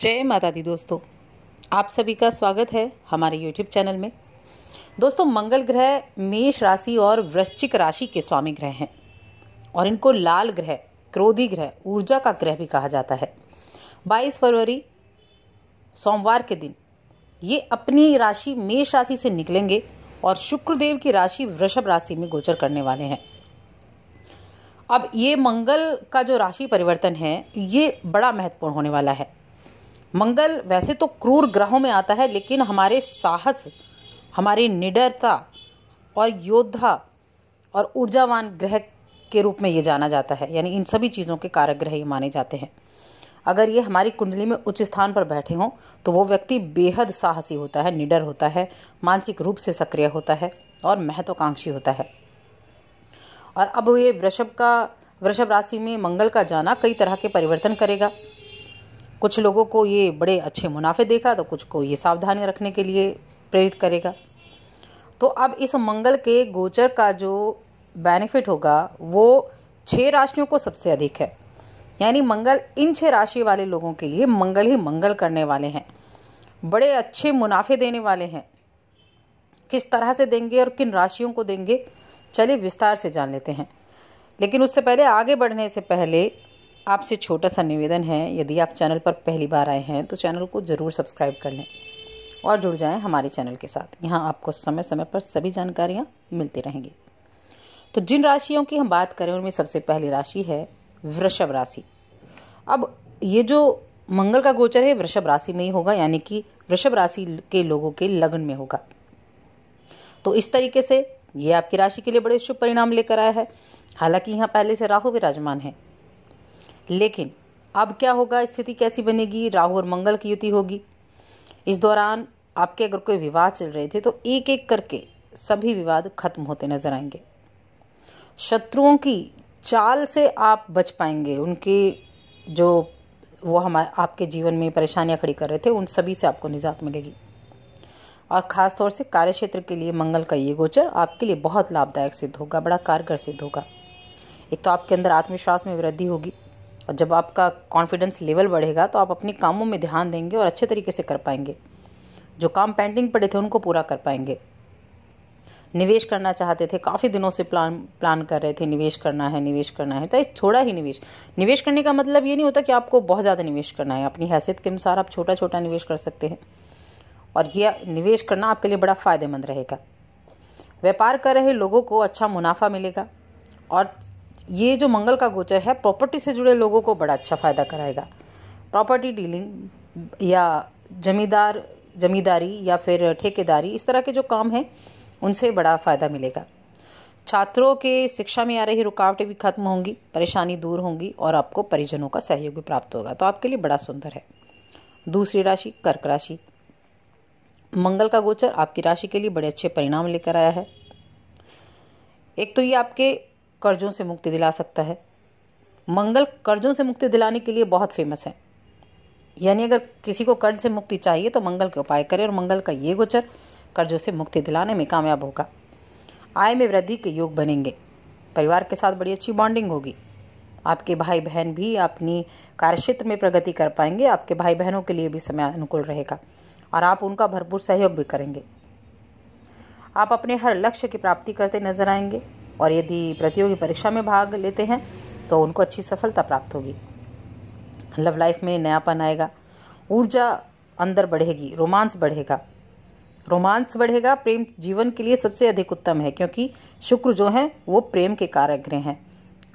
जय माता दी दोस्तों आप सभी का स्वागत है हमारे यूट्यूब चैनल में दोस्तों मंगल ग्रह मेष राशि और वृश्चिक राशि के स्वामी ग्रह हैं और इनको लाल ग्रह क्रोधी ग्रह ऊर्जा का ग्रह भी कहा जाता है 22 फरवरी सोमवार के दिन ये अपनी राशि मेष राशि से निकलेंगे और शुक्रदेव की राशि वृषभ राशि में गोचर करने वाले हैं अब ये मंगल का जो राशि परिवर्तन है ये बड़ा महत्वपूर्ण होने वाला है मंगल वैसे तो क्रूर ग्रहों में आता है लेकिन हमारे साहस हमारी निडरता और योद्धा और ऊर्जावान ग्रह के रूप में ये जाना जाता है यानी इन सभी चीज़ों के कारक ग्रह ये माने जाते हैं अगर ये हमारी कुंडली में उच्च स्थान पर बैठे हों तो वो व्यक्ति बेहद साहसी होता है निडर होता है मानसिक रूप से सक्रिय होता है और महत्वाकांक्षी होता है और अब ये वृषभ का वृषभ राशि में मंगल का जाना कई तरह के परिवर्तन करेगा कुछ लोगों को ये बड़े अच्छे मुनाफे देगा तो कुछ को ये सावधानी रखने के लिए प्रेरित करेगा तो अब इस मंगल के गोचर का जो बेनिफिट होगा वो छः राशियों को सबसे अधिक है यानी मंगल इन छह राशि वाले लोगों के लिए मंगल ही मंगल करने वाले हैं बड़े अच्छे मुनाफे देने वाले हैं किस तरह से देंगे और किन राशियों को देंगे चलिए विस्तार से जान लेते हैं लेकिन उससे पहले आगे बढ़ने से पहले आपसे छोटा सा निवेदन है यदि आप चैनल पर पहली बार आए हैं तो चैनल को ज़रूर सब्सक्राइब कर लें और जुड़ जाएं हमारे चैनल के साथ यहाँ आपको समय समय पर सभी जानकारियाँ मिलती रहेंगी तो जिन राशियों की हम बात करें उनमें सबसे पहली राशि है वृषभ राशि अब ये जो मंगल का गोचर है वृषभ राशि में ही होगा यानी कि वृषभ राशि के लोगों के लग्न में होगा तो इस तरीके से ये आपकी राशि के लिए बड़े शुभ परिणाम लेकर आया है हालांकि यहाँ पहले से राहु विराजमान है लेकिन अब क्या होगा स्थिति कैसी बनेगी राहु और मंगल की युति होगी इस दौरान आपके अगर कोई विवाद चल रहे थे तो एक एक करके सभी विवाद खत्म होते नजर आएंगे शत्रुओं की चाल से आप बच पाएंगे उनके जो वो हम आपके जीवन में परेशानियां खड़ी कर रहे थे उन सभी से आपको निजात मिलेगी और ख़ास तौर से कार्य क्षेत्र के लिए मंगल का ये गोचर आपके लिए बहुत लाभदायक सिद्ध होगा बड़ा कारगर सिद्ध होगा एक तो आपके अंदर आत्मविश्वास में वृद्धि होगी और जब आपका कॉन्फिडेंस लेवल बढ़ेगा तो आप अपने कामों में ध्यान देंगे और अच्छे तरीके से कर पाएंगे जो काम पेंडिंग पड़े थे उनको पूरा कर पाएंगे निवेश करना चाहते थे काफ़ी दिनों से प्लान प्लान कर रहे थे निवेश करना है निवेश करना है तो ये छोड़ा ही निवेश निवेश करने का मतलब ये नहीं होता कि आपको बहुत ज़्यादा निवेश करना है अपनी हैसियत के अनुसार आप छोटा छोटा निवेश कर सकते हैं और यह निवेश करना आपके लिए बड़ा फ़ायदेमंद रहेगा व्यापार कर रहे लोगों को अच्छा मुनाफा मिलेगा और ये जो मंगल का गोचर है प्रॉपर्टी से जुड़े लोगों को बड़ा अच्छा फ़ायदा कराएगा प्रॉपर्टी डीलिंग या जमींदार जमींदारी या फिर ठेकेदारी इस तरह के जो काम हैं उनसे बड़ा फ़ायदा मिलेगा छात्रों के शिक्षा में आ रही रुकावटें भी खत्म होंगी परेशानी दूर होंगी और आपको परिजनों का सहयोग भी प्राप्त होगा तो आपके लिए बड़ा सुंदर है दूसरी राशि कर्क राशि मंगल का गोचर आपकी राशि के लिए बड़े अच्छे परिणाम लेकर आया है एक तो ये आपके कर्जों से मुक्ति दिला सकता है मंगल कर्जों से मुक्ति दिलाने के लिए बहुत फेमस है यानी अगर किसी को कर्ज से मुक्ति चाहिए तो मंगल के उपाय करें और मंगल का ये गोचर कर्जों से मुक्ति दिलाने में कामयाब होगा आय में वृद्धि के योग बनेंगे परिवार के साथ बड़ी अच्छी बॉन्डिंग होगी आपके भाई बहन भी अपनी कार्यक्षेत्र में प्रगति कर पाएंगे आपके भाई बहनों के लिए भी समय अनुकूल रहेगा और आप उनका भरपूर सहयोग भी करेंगे आप अपने हर लक्ष्य की प्राप्ति करते नजर आएंगे और यदि प्रतियोगी परीक्षा में भाग लेते हैं तो उनको अच्छी सफलता प्राप्त होगी लव लाइफ में नयापन आएगा ऊर्जा अंदर बढ़ेगी रोमांस बढ़ेगा रोमांस बढ़ेगा प्रेम जीवन के लिए सबसे अधिक उत्तम है क्योंकि शुक्र जो है वो प्रेम के कारक ग्रह हैं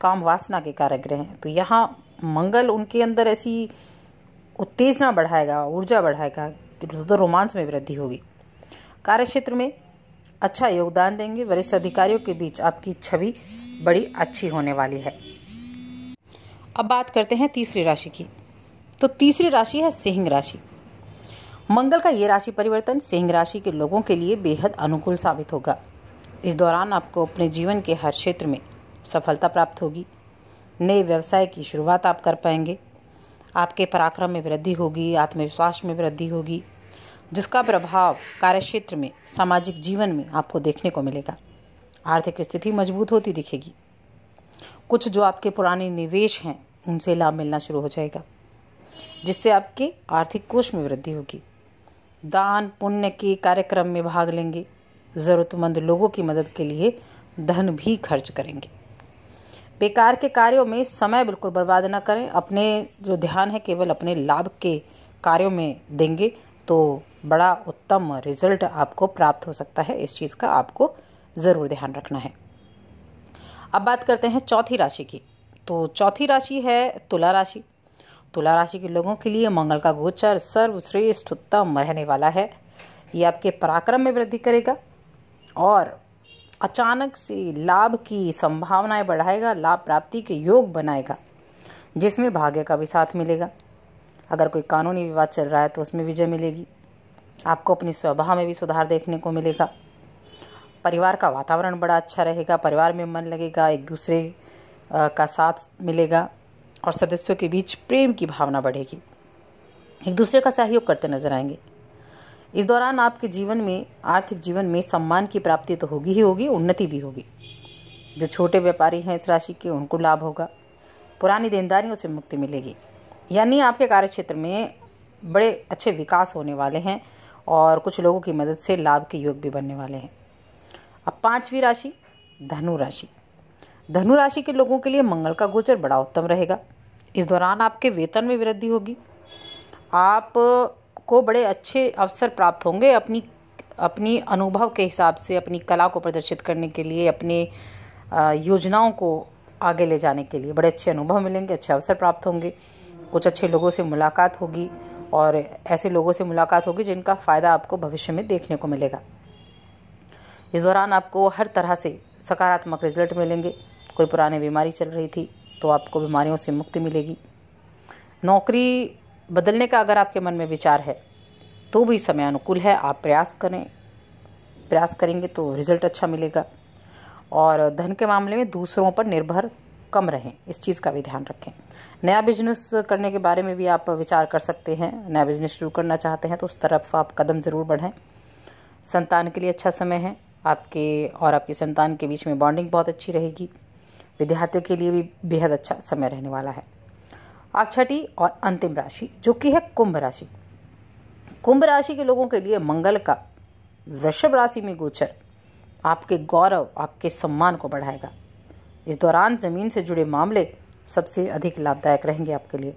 काम वासना के कारक ग्रह हैं तो यहाँ मंगल उनके अंदर ऐसी उत्तेजना बढ़ाएगा ऊर्जा बढ़ाएगा तो रोमांस में वृद्धि होगी कार्य क्षेत्र में अच्छा योगदान देंगे वरिष्ठ अधिकारियों के बीच आपकी छवि बड़ी अच्छी होने वाली है अब बात करते हैं तीसरी राशि की तो तीसरी राशि है सिंह राशि मंगल का ये राशि परिवर्तन सिंह राशि के लोगों के लिए बेहद अनुकूल साबित होगा इस दौरान आपको अपने जीवन के हर क्षेत्र में सफलता प्राप्त होगी नए व्यवसाय की शुरुआत आप कर पाएंगे आपके पराक्रम में वृद्धि होगी आत्मविश्वास में वृद्धि होगी जिसका प्रभाव कार्यक्षेत्र में सामाजिक जीवन में आपको देखने को मिलेगा आर्थिक स्थिति मजबूत होती दिखेगी कुछ जो आपके पुराने निवेश हैं उनसे लाभ मिलना शुरू हो जाएगा जिससे आपके आर्थिक कोष में वृद्धि होगी दान पुण्य के कार्यक्रम में भाग लेंगे ज़रूरतमंद लोगों की मदद के लिए धन भी खर्च करेंगे बेकार के कार्यों में समय बिल्कुल बर्बाद ना करें अपने जो ध्यान है केवल अपने लाभ के कार्यों में देंगे तो बड़ा उत्तम रिजल्ट आपको प्राप्त हो सकता है इस चीज़ का आपको ज़रूर ध्यान रखना है अब बात करते हैं चौथी राशि की तो चौथी राशि है तुला राशि तुला राशि के लोगों के लिए मंगल का गोचर सर्वश्रेष्ठ उत्तम रहने वाला है ये आपके पराक्रम में वृद्धि करेगा और अचानक से लाभ की संभावनाएं बढ़ाएगा लाभ प्राप्ति के योग बनाएगा जिसमें भाग्य का भी साथ मिलेगा अगर कोई कानूनी विवाद चल रहा है तो उसमें विजय मिलेगी आपको अपने स्वभाव में भी सुधार देखने को मिलेगा परिवार का वातावरण बड़ा अच्छा रहेगा परिवार में मन लगेगा एक दूसरे का साथ मिलेगा और सदस्यों के बीच प्रेम की भावना बढ़ेगी एक दूसरे का सहयोग करते नजर आएंगे इस दौरान आपके जीवन में आर्थिक जीवन में सम्मान की प्राप्ति तो होगी ही होगी उन्नति भी होगी जो छोटे व्यापारी हैं इस राशि के उनको लाभ होगा पुरानी देनदारियों से मुक्ति मिलेगी यानी आपके कार्य क्षेत्र में बड़े अच्छे विकास होने वाले हैं और कुछ लोगों की मदद से लाभ के योग भी बनने वाले हैं अब पांचवी राशि धनु राशि धनु राशि के लोगों के लिए मंगल का गोचर बड़ा उत्तम रहेगा इस दौरान आपके वेतन में वृद्धि होगी आप को बड़े अच्छे अवसर प्राप्त होंगे अपनी अपनी अनुभव के हिसाब से अपनी कला को प्रदर्शित करने के लिए अपने योजनाओं को आगे ले जाने के लिए बड़े अच्छे अनुभव मिलेंगे अच्छे अवसर प्राप्त होंगे कुछ अच्छे लोगों से मुलाकात होगी और ऐसे लोगों से मुलाकात होगी जिनका फ़ायदा आपको भविष्य में देखने को मिलेगा इस दौरान आपको हर तरह से सकारात्मक रिजल्ट मिलेंगे कोई पुरानी बीमारी चल रही थी तो आपको बीमारियों से मुक्ति मिलेगी नौकरी बदलने का अगर आपके मन में विचार है तो भी समय अनुकूल है आप प्रयास करें प्रयास करेंगे तो रिजल्ट अच्छा मिलेगा और धन के मामले में दूसरों पर निर्भर कम रहें इस चीज़ का भी ध्यान रखें नया बिजनेस करने के बारे में भी आप विचार कर सकते हैं नया बिजनेस शुरू करना चाहते हैं तो उस तरफ आप कदम ज़रूर बढ़ें संतान के लिए अच्छा समय है आपके और आपके संतान के बीच में बॉन्डिंग बहुत अच्छी रहेगी विद्यार्थियों के लिए भी बेहद अच्छा समय रहने वाला है आप छठी और अंतिम राशि जो कि है कुंभ राशि कुंभ राशि के लोगों के लिए मंगल का वृषभ राशि में गोचर आपके गौरव आपके सम्मान को बढ़ाएगा इस दौरान ज़मीन से जुड़े मामले सबसे अधिक लाभदायक रहेंगे आपके लिए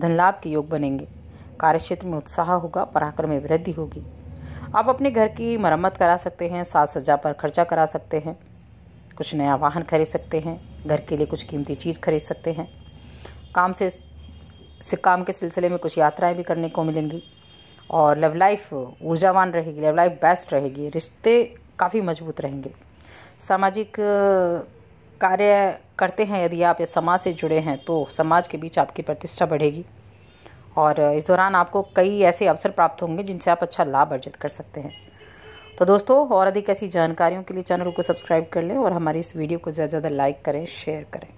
धन लाभ के योग बनेंगे कार्यक्षेत्र में उत्साह होगा पराक्रम में वृद्धि होगी आप अपने घर की मरम्मत करा सकते हैं साज सज्जा पर खर्चा करा सकते हैं कुछ नया वाहन खरीद सकते हैं घर के लिए कुछ कीमती चीज़ खरीद सकते हैं काम से, से काम के सिलसिले में कुछ यात्राएं भी करने को मिलेंगी और लव लाइफ ऊर्जावान रहेगी लव लाइफ बेस्ट रहेगी रिश्ते काफ़ी मजबूत रहेंगे सामाजिक कार्य करते हैं यदि आप समाज से जुड़े हैं तो समाज के बीच आपकी प्रतिष्ठा बढ़ेगी और इस दौरान आपको कई ऐसे अवसर प्राप्त होंगे जिनसे आप अच्छा लाभ अर्जित कर सकते हैं तो दोस्तों और अधिक ऐसी जानकारियों के लिए चैनल को सब्सक्राइब कर लें और हमारी इस वीडियो को ज़्यादा से ज़्यादा लाइक करें शेयर करें